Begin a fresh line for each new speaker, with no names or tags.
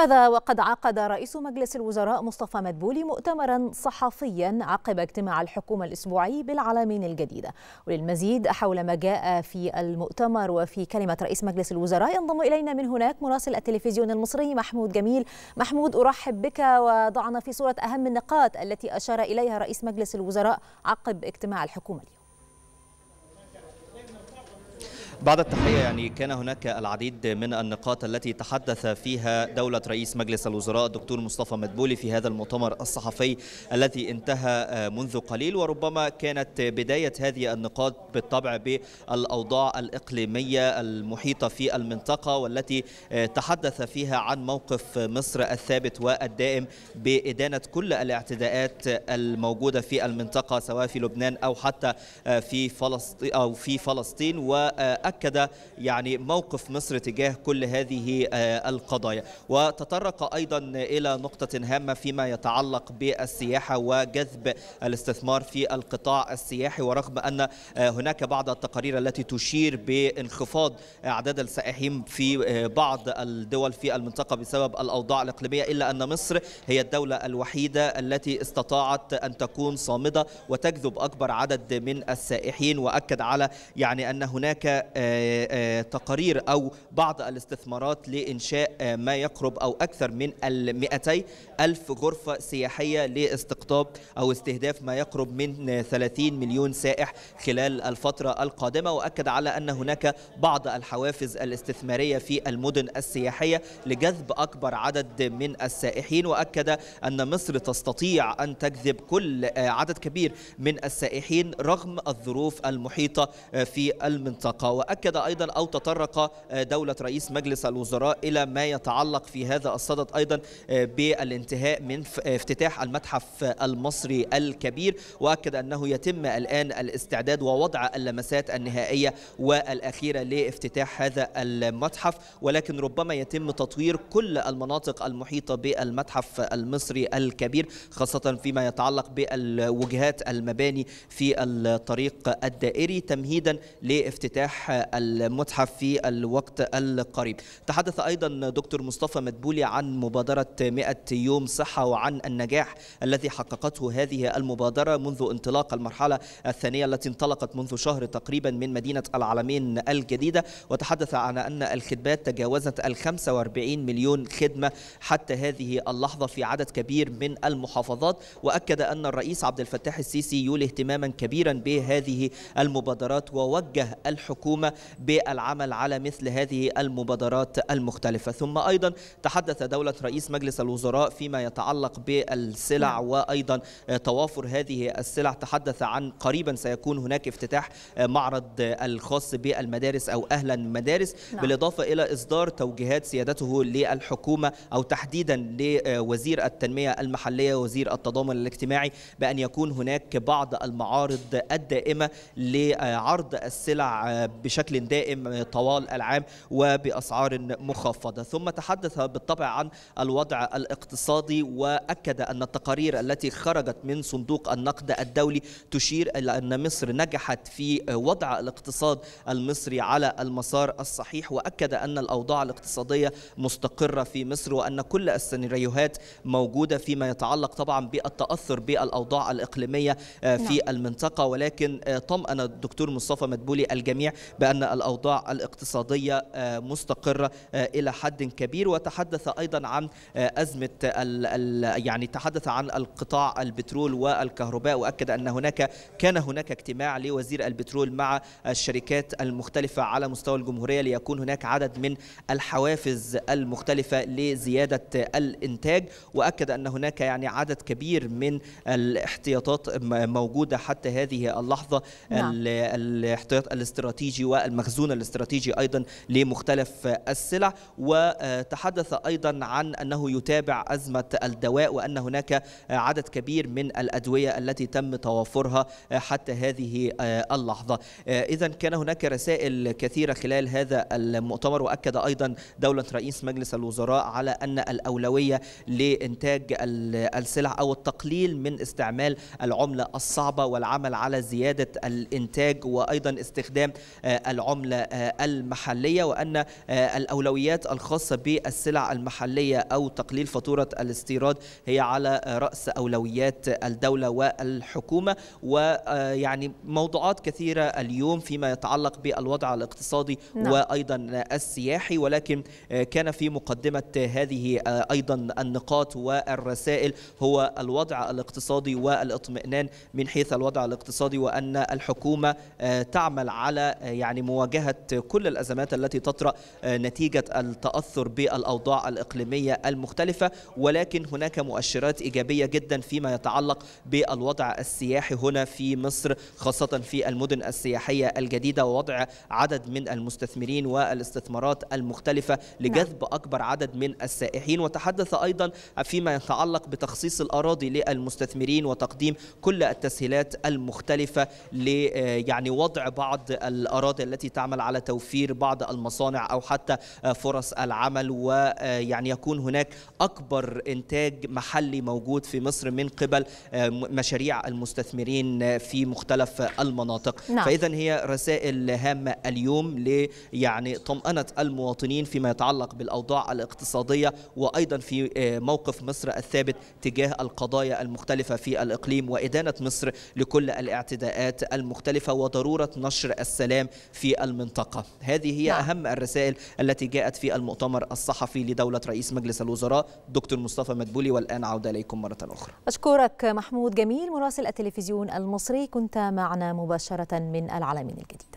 هذا وقد عقد رئيس مجلس الوزراء مصطفى مدبولي مؤتمرا صحفيا عقب اجتماع الحكومة الأسبوعي بالعلمين الجديدة وللمزيد حول ما جاء في المؤتمر وفي كلمة رئيس مجلس الوزراء ينضم إلينا من هناك مراسل التلفزيون المصري محمود جميل محمود أرحب بك وضعنا في صورة أهم النقاط التي أشار إليها رئيس مجلس الوزراء عقب اجتماع الحكومة اليوم بعد التحية يعني كان هناك العديد من النقاط التي تحدث فيها دولة رئيس مجلس الوزراء الدكتور مصطفى مدبولي في هذا المؤتمر الصحفي الذي انتهى آه، منذ قليل وربما كانت بداية هذه النقاط بالطبع بالأوضاع الإقليمية المحيطة في المنطقة والتي آه، تحدث فيها عن موقف مصر الثابت والدائم بإدانة كل الاعتداءات الموجودة في المنطقة سواء في لبنان أو حتى آه، في فلسطين أو في فلسطين وأ أكد يعني موقف مصر تجاه كل هذه آه، القضايا وتطرق ايضا الى نقطه هامه فيما يتعلق بالسياحه وجذب الاستثمار في القطاع السياحي ورغم ان آه، هناك بعض التقارير التي تشير بانخفاض اعداد السائحين في آه، بعض الدول في المنطقه بسبب الاوضاع الاقليميه الا ان مصر هي الدوله الوحيده التي استطاعت ان تكون صامده وتجذب اكبر عدد من السائحين واكد على يعني ان هناك آه، آه، تقارير أو بعض الاستثمارات لإنشاء آه، ما يقرب أو أكثر من 200 ألف غرفة سياحية لاستقطاب أو استهداف ما يقرب من 30 مليون سائح خلال الفترة القادمة وأكد على أن هناك بعض الحوافز الاستثمارية في المدن السياحية لجذب أكبر عدد من السائحين وأكد أن مصر تستطيع أن تجذب كل عدد كبير من السائحين رغم الظروف المحيطة في المنطقة وأكد أيضا أو تطرق آه، دولة رئيس مجلس الوزراء إلى ما يتعلق في هذا الصدد أيضا آه، بالانتهاء من آه، افتتاح المتحف المصري الكبير وأكد أنه يتم الآن الاستعداد ووضع اللمسات النهائية والأخيرة لافتتاح هذا المتحف ولكن ربما يتم تطوير كل المناطق المحيطة بالمتحف المصري الكبير خاصة فيما يتعلق بالوجهات المباني في الطريق الدائري تمهيدا لافتتاح المتحف في الوقت القريب تحدث أيضا دكتور مصطفى مدبولي عن مبادرة 100 يوم صحة وعن النجاح الذي حققته هذه المبادرة منذ انطلاق المرحلة الثانية التي انطلقت منذ شهر تقريبا من مدينة العالمين الجديدة وتحدث عن أن الخدمات تجاوزت ال 45 مليون خدمة حتى هذه اللحظة في عدد كبير من المحافظات وأكد أن الرئيس عبد الفتاح السيسي يولي اهتماما كبيرا بهذه المبادرات ووجه الحكومة بالعمل على مثل هذه المبادرات المختلفة ثم أيضا تحدث دولة رئيس مجلس الوزراء فيما يتعلق بالسلع نعم. وأيضا توافر هذه السلع تحدث عن قريبا سيكون هناك افتتاح معرض الخاص بالمدارس أو أهلا مدارس نعم. بالإضافة إلى إصدار توجيهات سيادته للحكومة أو تحديدا لوزير التنمية المحلية وزير التضامن الاجتماعي بأن يكون هناك بعض المعارض الدائمة لعرض السلع بشكل بشكل دائم طوال العام وبأسعار مخفضة ثم تحدث بالطبع عن الوضع الاقتصادي وأكد أن التقارير التي خرجت من صندوق النقد الدولي تشير إلى أن مصر نجحت في وضع الاقتصاد المصري على المسار الصحيح وأكد أن الأوضاع الاقتصادية مستقرة في مصر وأن كل السيناريوهات موجودة فيما يتعلق طبعا بالتأثر بالأوضاع الإقليمية في نعم. المنطقة ولكن آه، طمأن الدكتور مصطفى مدبولي الجميع بأن الأوضاع الاقتصادية آه، مستقرة آه، إلى حد كبير وتحدث أيضا عن آه، أزمة يعني تحدث عن القطاع البترول والكهرباء وأكد أن هناك كان هناك اجتماع لوزير البترول مع الشركات المختلفة على مستوى الجمهورية ليكون هناك عدد من الحوافز المختلفة لزيادة الإنتاج وأكد أن هناك يعني عدد كبير من الاحتياطات موجودة حتى هذه اللحظة نعم. الاحتياط الاستراتيجي والمخزون الاستراتيجي أيضا لمختلف السلع وتحدث أيضا عن أنه يتابع أزمة الدواء وأن هناك عدد كبير من الأدوية التي تم توافرها حتى هذه اللحظة إذا كان هناك رسائل كثيرة خلال هذا المؤتمر وأكد أيضا دولة رئيس مجلس الوزراء على أن الأولوية لإنتاج السلع أو التقليل من استعمال العملة الصعبة والعمل على زيادة الإنتاج وأيضا استخدام العملة آه، المحلية وأن آه، الأولويات الخاصة بالسلع المحلية أو تقليل فاتورة الاستيراد هي على رأس أولويات الدولة والحكومة ويعني آه، موضوعات كثيرة اليوم فيما يتعلق بالوضع الاقتصادي نعم. وأيضا السياحي ولكن كان في مقدمة هذه أيضا النقاط والرسائل هو الوضع الاقتصادي والاطمئنان من حيث الوضع الاقتصادي وأن الحكومة تعمل على يعني يعني مواجهة كل الأزمات التي تطرأ آه، نتيجة التأثر بالأوضاع الإقليمية المختلفة ولكن هناك مؤشرات إيجابية جدا فيما يتعلق بالوضع السياحي هنا في مصر خاصة في المدن السياحية الجديدة ووضع عدد من المستثمرين والاستثمارات المختلفة لجذب نعم. أكبر عدد من السائحين وتحدث أيضا فيما يتعلق بتخصيص الأراضي للمستثمرين وتقديم كل التسهيلات المختلفة ل آه، يعني وضع بعض الأراضي التي تعمل على توفير بعض المصانع او حتى فرص العمل ويعني يكون هناك اكبر انتاج محلي موجود في مصر من قبل آه، مشاريع المستثمرين في مختلف المناطق نعم. فاذا هي رسائل هامه اليوم ل يعني طمانه المواطنين فيما يتعلق بالاوضاع الاقتصاديه وايضا في آه، موقف مصر الثابت تجاه القضايا المختلفه في الاقليم وادانه مصر لكل الاعتداءات المختلفه وضروره نشر السلام في المنطقة هذه هي نعم. أهم الرسائل التي جاءت في المؤتمر الصحفي لدولة رئيس مجلس الوزراء دكتور مصطفى مدبولي والآن عودة إليكم مرة أخرى أشكرك محمود جميل مراسل التلفزيون المصري كنت معنا مباشرة من العالمين الجديد